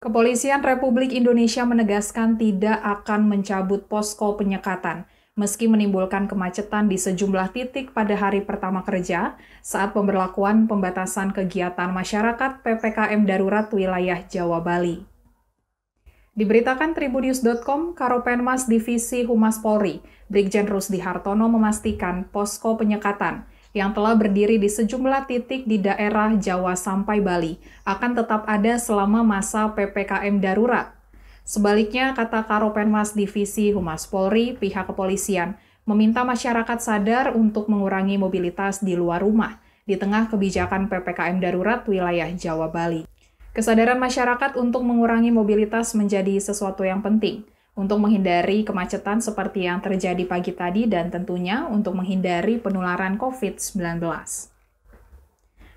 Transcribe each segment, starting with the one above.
Kepolisian Republik Indonesia menegaskan tidak akan mencabut posko penyekatan, meski menimbulkan kemacetan di sejumlah titik pada hari pertama kerja saat pemberlakuan pembatasan kegiatan masyarakat PPKM darurat wilayah Jawa Bali. Diberitakan tribunews.com, Karopenmas Divisi Humas Polri, Brigjen Rusdi Hartono memastikan posko penyekatan yang telah berdiri di sejumlah titik di daerah Jawa sampai Bali akan tetap ada selama masa PPKM darurat. Sebaliknya, kata Karopenmas Divisi Humas Polri, pihak kepolisian meminta masyarakat sadar untuk mengurangi mobilitas di luar rumah di tengah kebijakan PPKM darurat wilayah Jawa Bali. Kesadaran masyarakat untuk mengurangi mobilitas menjadi sesuatu yang penting – untuk menghindari kemacetan seperti yang terjadi pagi tadi dan tentunya untuk menghindari penularan COVID-19.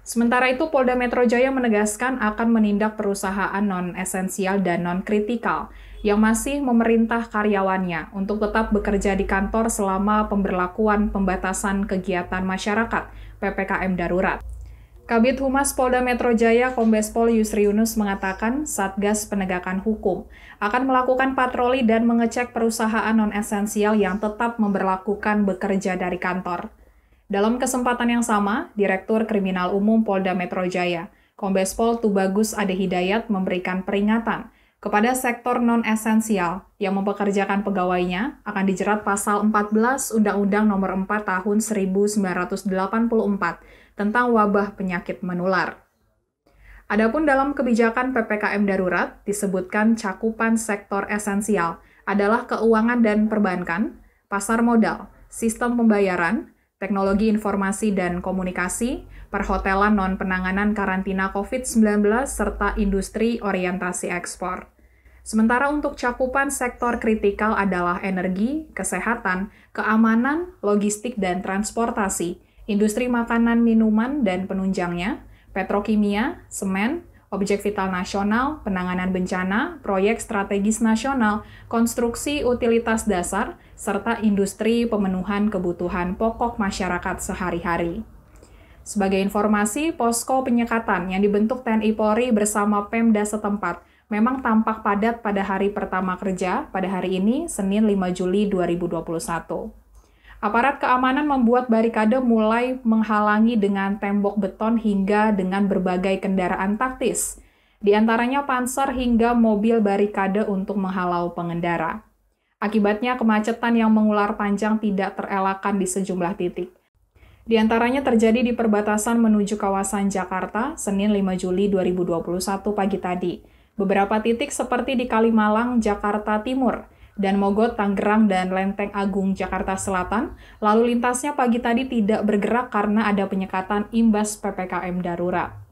Sementara itu, Polda Metro Jaya menegaskan akan menindak perusahaan non-esensial dan non-kritikal yang masih memerintah karyawannya untuk tetap bekerja di kantor selama pemberlakuan pembatasan kegiatan masyarakat PPKM darurat. Kabit Humas Polda Metro Jaya Kombes Pol Yusri Yunus mengatakan Satgas Penegakan Hukum akan melakukan patroli dan mengecek perusahaan non-esensial yang tetap memperlakukan bekerja dari kantor. Dalam kesempatan yang sama, Direktur Kriminal Umum Polda Metro Jaya, Kombes Pol Tubagus Ade Hidayat memberikan peringatan kepada sektor non-esensial yang mempekerjakan pegawainya akan dijerat pasal 14 Undang-Undang Nomor 4 Tahun 1984 tentang wabah penyakit menular. Adapun dalam kebijakan PPKM darurat disebutkan cakupan sektor esensial adalah keuangan dan perbankan, pasar modal, sistem pembayaran, teknologi informasi dan komunikasi, perhotelan non penanganan karantina COVID-19 serta industri orientasi ekspor. Sementara untuk cakupan sektor kritikal adalah energi, kesehatan, keamanan, logistik dan transportasi, industri makanan, minuman dan penunjangnya, petrokimia, semen, objek vital nasional, penanganan bencana, proyek strategis nasional, konstruksi utilitas dasar, serta industri pemenuhan kebutuhan pokok masyarakat sehari-hari. Sebagai informasi, posko penyekatan yang dibentuk TNI Polri bersama Pemda setempat memang tampak padat pada hari pertama kerja pada hari ini, Senin 5 Juli 2021. Aparat keamanan membuat barikade mulai menghalangi dengan tembok beton hingga dengan berbagai kendaraan taktis, di antaranya panser hingga mobil barikade untuk menghalau pengendara. Akibatnya kemacetan yang mengular panjang tidak terelakkan di sejumlah titik. Di antaranya terjadi di perbatasan menuju kawasan Jakarta, Senin 5 Juli 2021 pagi tadi, beberapa titik seperti di Kalimalang, Jakarta Timur, dan Mogot, Tanggerang dan Lenteng Agung, Jakarta Selatan. Lalu lintasnya pagi tadi tidak bergerak karena ada penyekatan imbas PPKM darurat.